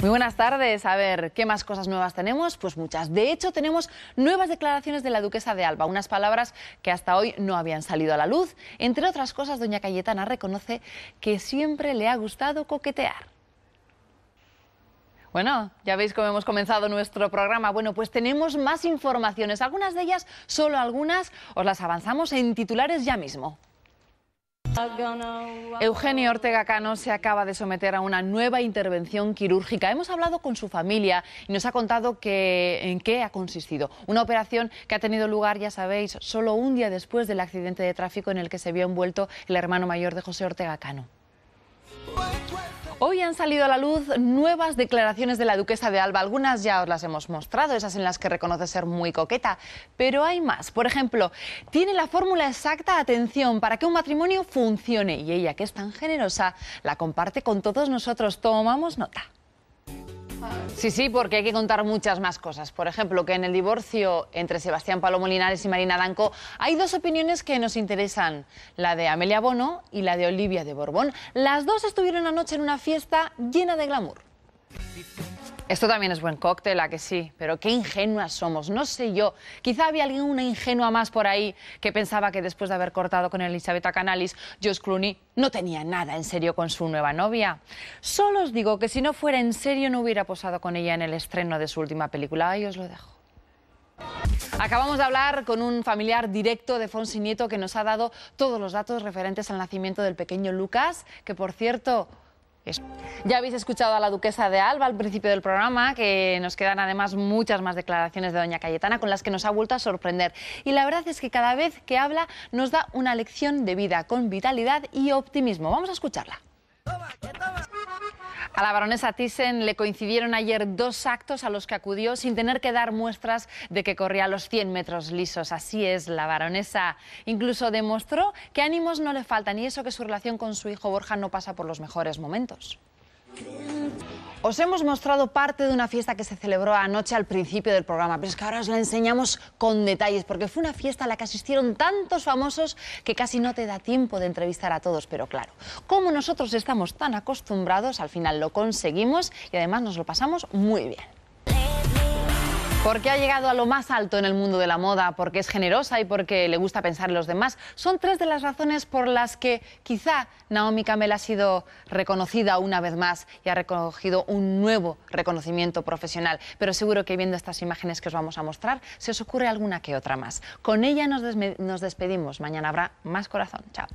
Muy buenas tardes. A ver, ¿qué más cosas nuevas tenemos? Pues muchas. De hecho, tenemos nuevas declaraciones de la duquesa de Alba, unas palabras que hasta hoy no habían salido a la luz. Entre otras cosas, doña Cayetana reconoce que siempre le ha gustado coquetear. Bueno, ya veis cómo hemos comenzado nuestro programa. Bueno, pues tenemos más informaciones, algunas de ellas, solo algunas, os las avanzamos en titulares ya mismo. Eugenio Ortega Cano se acaba de someter a una nueva intervención quirúrgica. Hemos hablado con su familia y nos ha contado en qué ha consistido. Una operación que ha tenido lugar, ya sabéis, solo un día después del accidente de tráfico en el que se vio envuelto el hermano mayor de José Ortega Cano. Hoy han salido a la luz nuevas declaraciones de la duquesa de Alba. Algunas ya os las hemos mostrado, esas en las que reconoce ser muy coqueta. Pero hay más. Por ejemplo, tiene la fórmula exacta, atención, para que un matrimonio funcione. Y ella, que es tan generosa, la comparte con todos nosotros. Tomamos nota. Sí, sí, porque hay que contar muchas más cosas. Por ejemplo, que en el divorcio entre Sebastián Palomolinares y Marina Danco hay dos opiniones que nos interesan, la de Amelia Bono y la de Olivia de Borbón. Las dos estuvieron anoche en una fiesta llena de glamour. Esto también es buen cóctel, a que sí, pero qué ingenuas somos, no sé yo. Quizá había alguien una ingenua más por ahí que pensaba que después de haber cortado con Elisabetta Canalis, Josh Clooney no tenía nada en serio con su nueva novia. Solo os digo que si no fuera en serio no hubiera posado con ella en el estreno de su última película. Ahí os lo dejo. Acabamos de hablar con un familiar directo de Fonsi Nieto que nos ha dado todos los datos referentes al nacimiento del pequeño Lucas, que por cierto ya habéis escuchado a la duquesa de Alba al principio del programa, que nos quedan además muchas más declaraciones de doña Cayetana con las que nos ha vuelto a sorprender. Y la verdad es que cada vez que habla nos da una lección de vida con vitalidad y optimismo. Vamos a escucharla. A la baronesa Thyssen le coincidieron ayer dos actos a los que acudió sin tener que dar muestras de que corría los 100 metros lisos. Así es, la baronesa incluso demostró que ánimos no le faltan y eso que su relación con su hijo Borja no pasa por los mejores momentos. Os hemos mostrado parte de una fiesta que se celebró anoche al principio del programa, pero es que ahora os la enseñamos con detalles, porque fue una fiesta a la que asistieron tantos famosos que casi no te da tiempo de entrevistar a todos. Pero claro, como nosotros estamos tan acostumbrados, al final lo conseguimos y además nos lo pasamos muy bien. Porque ha llegado a lo más alto en el mundo de la moda, porque es generosa y porque le gusta pensar en los demás, son tres de las razones por las que quizá Naomi Campbell ha sido reconocida una vez más y ha recogido un nuevo reconocimiento profesional. Pero seguro que viendo estas imágenes que os vamos a mostrar, se os ocurre alguna que otra más. Con ella nos, nos despedimos. Mañana habrá más corazón. Chao.